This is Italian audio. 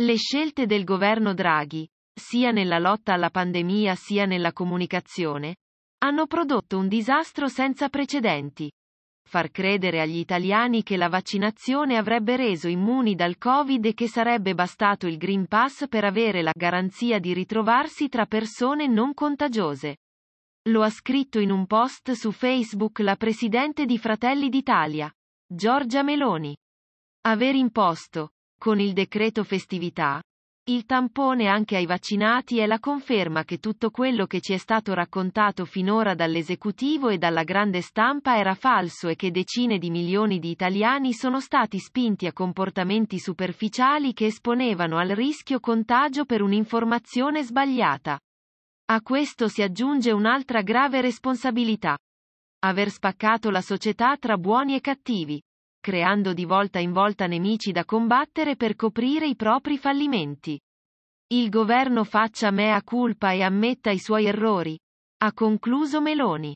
Le scelte del governo Draghi, sia nella lotta alla pandemia sia nella comunicazione, hanno prodotto un disastro senza precedenti. Far credere agli italiani che la vaccinazione avrebbe reso immuni dal Covid e che sarebbe bastato il Green Pass per avere la garanzia di ritrovarsi tra persone non contagiose. Lo ha scritto in un post su Facebook la presidente di Fratelli d'Italia, Giorgia Meloni. Aver imposto, con il decreto festività, il tampone anche ai vaccinati è la conferma che tutto quello che ci è stato raccontato finora dall'esecutivo e dalla grande stampa era falso e che decine di milioni di italiani sono stati spinti a comportamenti superficiali che esponevano al rischio contagio per un'informazione sbagliata. A questo si aggiunge un'altra grave responsabilità. Aver spaccato la società tra buoni e cattivi creando di volta in volta nemici da combattere per coprire i propri fallimenti. Il governo faccia mea culpa e ammetta i suoi errori, ha concluso Meloni.